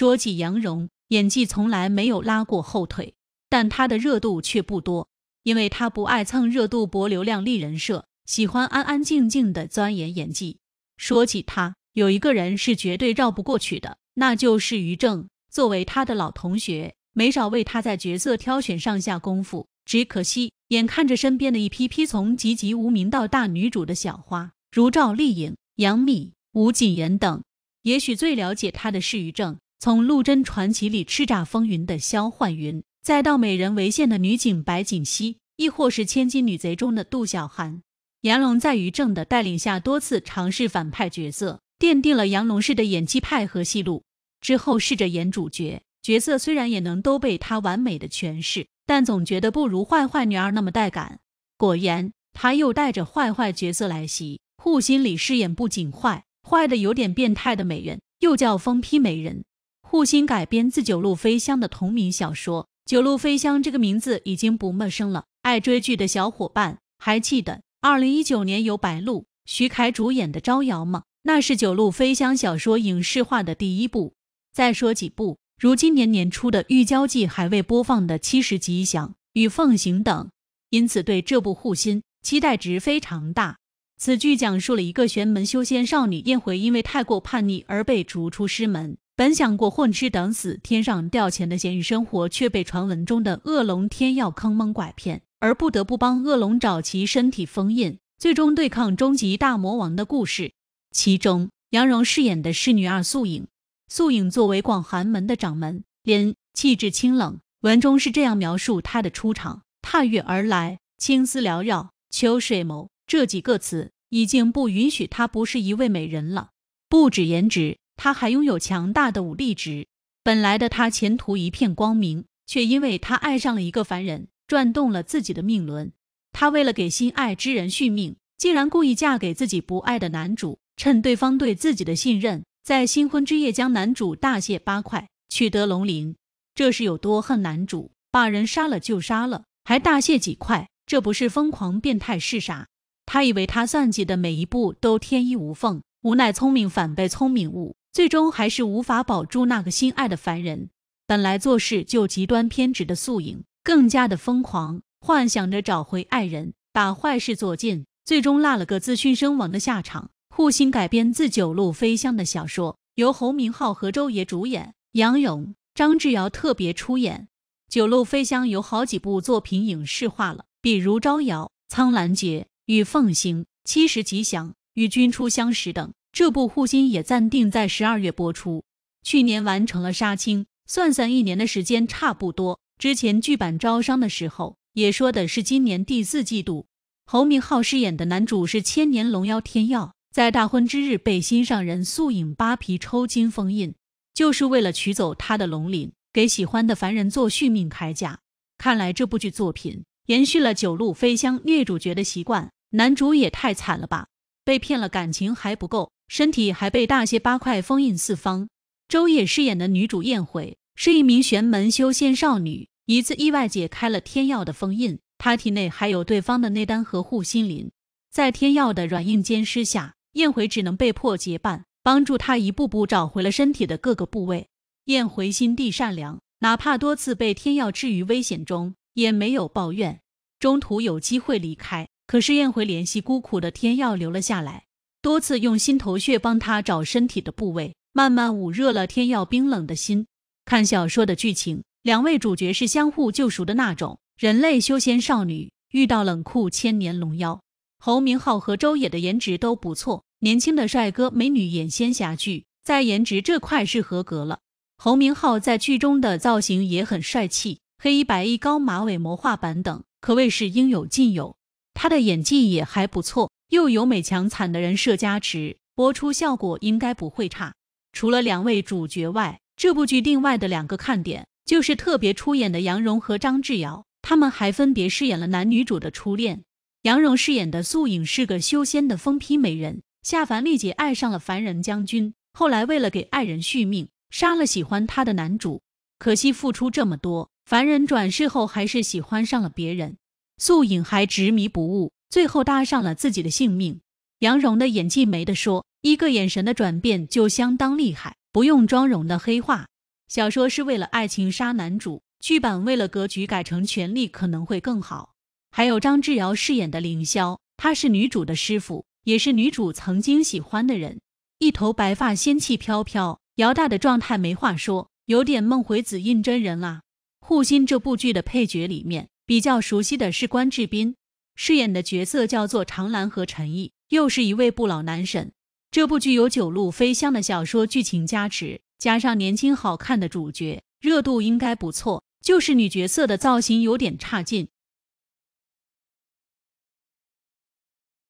说起杨蓉，演技从来没有拉过后腿，但她的热度却不多，因为她不爱蹭热度博流量立人设，喜欢安安静静的钻研演技。说起她，有一个人是绝对绕不过去的，那就是于正。作为她的老同学，没少为她在角色挑选上下功夫。只可惜，眼看着身边的一批批从籍籍无名到大女主的小花，如赵丽颖、杨幂、吴谨言等，也许最了解她的，是于正。从《陆贞传奇》里叱咤风云的萧唤云，再到美人为馅的女警白锦溪，亦或是千金女贼中的杜小寒，杨龙在于正的带领下多次尝试反派角色，奠定了杨龙式的演技派和戏路。之后试着演主角角色，虽然也能都被他完美的诠释，但总觉得不如坏坏女二那么带感。果然，他又带着坏坏角色来袭，《护心》里饰演不仅坏坏的有点变态的美人，又叫疯批美人。护心改编自九路飞香的同名小说。九路飞香这个名字已经不陌生了，爱追剧的小伙伴还记得二零一九年由白鹿、徐凯主演的《招摇》吗？那是九路飞香小说影视化的第一部。再说几部，如今年年初的《玉娇记》还未播放的七十吉祥》与凤行》等，因此对这部护心》期待值非常大。此剧讲述了一个玄门修仙少女燕回因为太过叛逆而被逐出师门。本想过混吃等死、天上掉钱的闲鱼生活，却被传闻中的恶龙天要坑蒙拐骗，而不得不帮恶龙找齐身体封印，最终对抗终极大魔王的故事。其中，杨蓉饰演的侍女二素影，素影作为广寒门的掌门人，气质清冷。文中是这样描述她的出场：踏月而来，青丝缭绕，秋水眸。这几个词已经不允许她不是一位美人了，不止颜值。他还拥有强大的武力值，本来的他前途一片光明，却因为他爱上了一个凡人，转动了自己的命轮。他为了给心爱之人续命，竟然故意嫁给自己不爱的男主，趁对方对自己的信任，在新婚之夜将男主大卸八块，取得龙鳞。这是有多恨男主？把人杀了就杀了，还大卸几块，这不是疯狂变态是啥？他以为他算计的每一步都天衣无缝，无奈聪明反被聪明误。最终还是无法保住那个心爱的凡人。本来做事就极端偏执的素影，更加的疯狂，幻想着找回爱人，把坏事做尽，最终落了个自殉身亡的下场。《护心》改编自九路飞香的小说，由侯明昊和周也主演，杨勇、张智尧特别出演。九路飞香有好几部作品影视化了，比如《招摇》《苍兰诀》《与凤行》《七时吉祥》《与君初相识》等。这部《护心》也暂定在十二月播出，去年完成了杀青，算算一年的时间差不多。之前剧版招商的时候也说的是今年第四季度。侯明昊饰演的男主是千年龙妖天曜，在大婚之日被心上人素影扒皮抽筋封印，就是为了取走他的龙鳞，给喜欢的凡人做续命铠甲。看来这部剧作品延续了九路飞香虐主角的习惯，男主也太惨了吧！被骗了感情还不够。身体还被大卸八块封印四方。周也饰演的女主燕回是一名玄门修仙少女，一次意外解开了天曜的封印，她体内还有对方的内丹和护心鳞。在天曜的软硬兼施下，燕回只能被迫结伴，帮助他一步步找回了身体的各个部位。燕回心地善良，哪怕多次被天曜置于危险中，也没有抱怨。中途有机会离开，可是燕回怜惜孤苦的天曜，留了下来。多次用心头血帮他找身体的部位，慢慢捂热了天要冰冷的心。看小说的剧情，两位主角是相互救赎的那种。人类修仙少女遇到冷酷千年龙妖。侯明昊和周也的颜值都不错，年轻的帅哥美女演仙侠剧，在颜值这块是合格了。侯明昊在剧中的造型也很帅气，黑衣、白衣、高马尾魔化版等，可谓是应有尽有。他的演技也还不错。又有美强惨的人设加持，播出效果应该不会差。除了两位主角外，这部剧另外的两个看点就是特别出演的杨蓉和张智尧，他们还分别饰演了男女主的初恋。杨蓉饰演的素影是个修仙的疯批美人，下凡历劫爱上了凡人将军，后来为了给爱人续命，杀了喜欢她的男主。可惜付出这么多，凡人转世后还是喜欢上了别人，素影还执迷不悟。最后搭上了自己的性命。杨蓉的演技没得说，一个眼神的转变就相当厉害。不用妆容的黑化，小说是为了爱情杀男主，剧版为了格局改成权力可能会更好。还有张智尧饰演的凌霄，他是女主的师傅，也是女主曾经喜欢的人。一头白发，仙气飘飘，姚大的状态没话说，有点梦回紫印真人啦。护心这部剧的配角里面，比较熟悉的是关智斌。饰演的角色叫做常岚和陈毅，又是一位不老男神。这部剧有九路飞香的小说剧情加持，加上年轻好看的主角，热度应该不错。就是女角色的造型有点差劲。